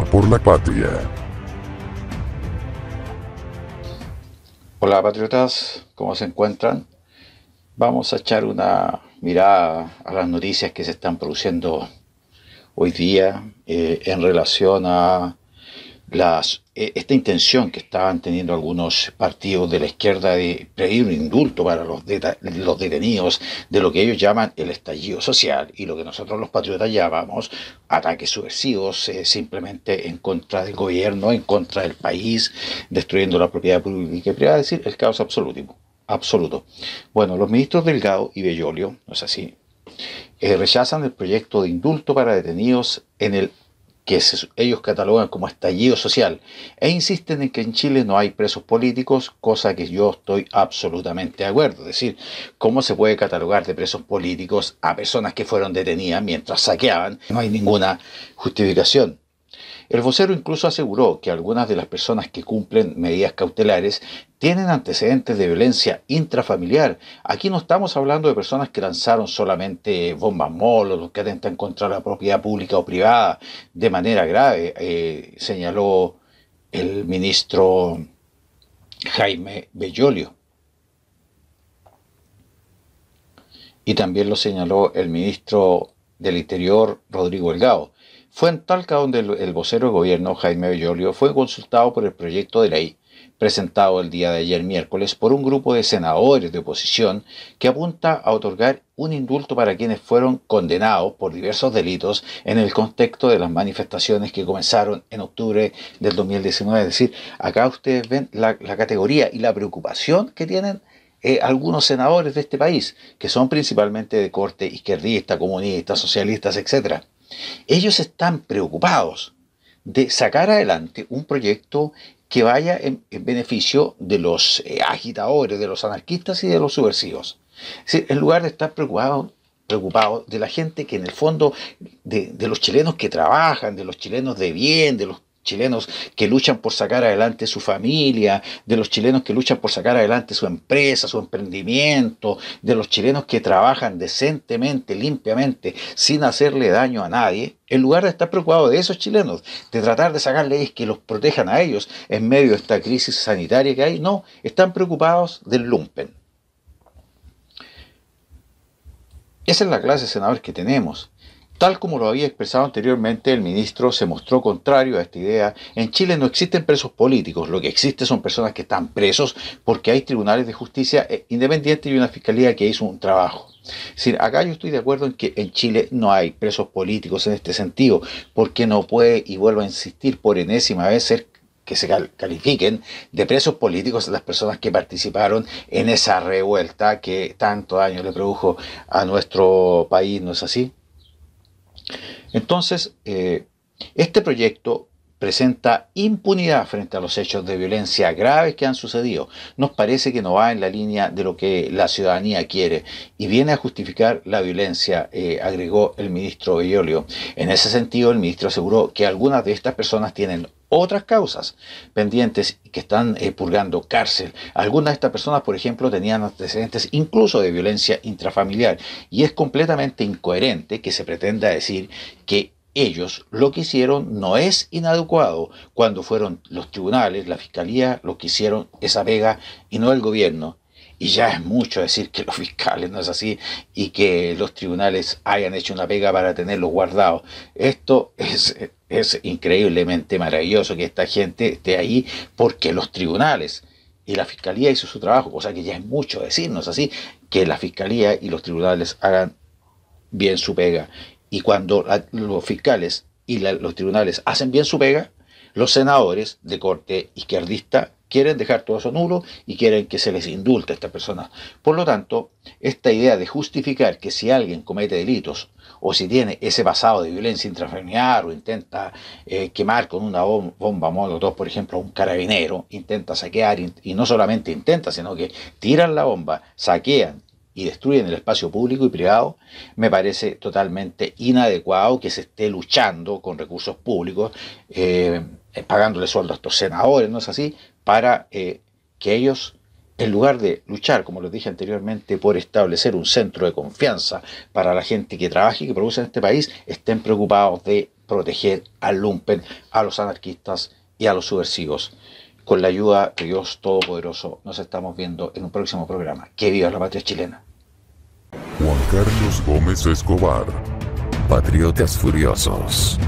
por la patria. Hola patriotas, ¿cómo se encuentran? Vamos a echar una mirada a las noticias que se están produciendo hoy día eh, en relación a las, eh, esta intención que estaban teniendo algunos partidos de la izquierda de pedir un indulto para los, los detenidos de lo que ellos llaman el estallido social y lo que nosotros los patriotas llamamos ataques subversivos eh, simplemente en contra del gobierno, en contra del país, destruyendo la propiedad pública y privada, es decir, el caos absoluto. absoluto. Bueno, los ministros Delgado y Bellolio, no es así, eh, rechazan el proyecto de indulto para detenidos en el ellos catalogan como estallido social, e insisten en que en Chile no hay presos políticos, cosa que yo estoy absolutamente de acuerdo. Es decir, ¿cómo se puede catalogar de presos políticos a personas que fueron detenidas mientras saqueaban? No hay ninguna justificación. El vocero incluso aseguró que algunas de las personas que cumplen medidas cautelares tienen antecedentes de violencia intrafamiliar. Aquí no estamos hablando de personas que lanzaron solamente bombas molotov, que atentan contra la propiedad pública o privada de manera grave, eh, señaló el ministro Jaime Bellolio. Y también lo señaló el ministro del Interior, Rodrigo Elgado. Fue en Talca donde el, vocero de gobierno, Jaime Bellolio, fue consultado por el proyecto de ley presentado el día de ayer miércoles por un grupo de senadores de oposición que apunta a otorgar un indulto para quienes fueron condenados por diversos delitos en el contexto de las manifestaciones que comenzaron en octubre del 2019. Es decir, acá ustedes ven la, categoría y la preocupación que tienen eh, algunos senadores de este país, que son principalmente de corte izquierdista, comunista, socialistas, etcétera. Ellos están preocupados de sacar adelante un proyecto que vaya en, beneficio de los eh, agitadores, de los anarquistas y de los subversivos. en lugar de estar preocupados de la gente que en el fondo, de, los chilenos que trabajan, de los chilenos de bien, de los chilenos que luchan por sacar adelante su familia, de los chilenos que luchan por sacar adelante su empresa, su emprendimiento, de los chilenos que trabajan decentemente, limpiamente, sin hacerle daño a nadie, en lugar de estar preocupado de esos chilenos, de tratar de sacar leyes que los protejan a ellos en medio de esta crisis sanitaria que hay, no, están preocupados del lumpen. Esa es la clase de senadores que tenemos. Tal como lo había expresado anteriormente, el ministro se mostró contrario a esta idea. En Chile no existen presos políticos, lo que existe son personas que están presos porque hay tribunales de justicia eh, independientes y una fiscalía que hizo un trabajo. acá yo estoy de acuerdo en que en Chile no hay presos políticos en este sentido, porque no puede, y vuelvo a insistir por enésima vez, ser que se califiquen de presos políticos las personas que participaron en esa revuelta que tanto daño le produjo a nuestro país, ¿no es así? Entonces, eh, este proyecto presenta impunidad frente a los hechos de violencia graves que han sucedido. Nos parece que no va en la línea de lo que la ciudadanía quiere y viene a justificar la violencia, eh, agregó el ministro Bellolio. En ese sentido, el ministro aseguró que algunas de estas personas tienen otras causas pendientes que están eh, purgando cárcel. Algunas de estas personas, por ejemplo, tenían antecedentes incluso de violencia intrafamiliar y es completamente incoherente que se pretenda decir que ellos lo que hicieron no es inadecuado cuando fueron los tribunales, la fiscalía, lo que hicieron esa vega y no el gobierno y ya es mucho decir que los fiscales no es así y que los tribunales hayan hecho una pega para tenerlos guardados. Esto es, increíblemente maravilloso que esta gente esté ahí porque los tribunales y la fiscalía hizo su trabajo, cosa que ya es mucho decirnos así, que la fiscalía y los tribunales hagan bien su pega. Y cuando los fiscales y los tribunales hacen bien su pega, los senadores de corte izquierdista Quieren dejar todo eso nulo y quieren que se les indulte a estas personas. Por lo tanto, esta idea de justificar que si alguien comete delitos o si tiene ese pasado de violencia intrafamiliar o intenta eh, quemar con una bomba molotov, por ejemplo, un carabinero, intenta saquear y no solamente intenta, sino que tiran la bomba, saquean, y destruyen el espacio público y privado, me parece totalmente inadecuado que se esté luchando con recursos públicos, eh, eh, pagándole sueldo a estos senadores, ¿no es así? para eh, que ellos, en lugar de luchar, como les dije anteriormente, por establecer un centro de confianza para la gente que trabaja y que produce en este país, estén preocupados de proteger al lumpen, a los anarquistas y a los subversivos. Con la ayuda de Dios Todopoderoso, nos estamos viendo en un próximo programa. Que viva la patria chilena. Juan Carlos Gómez Escobar, Patriotas Furiosos.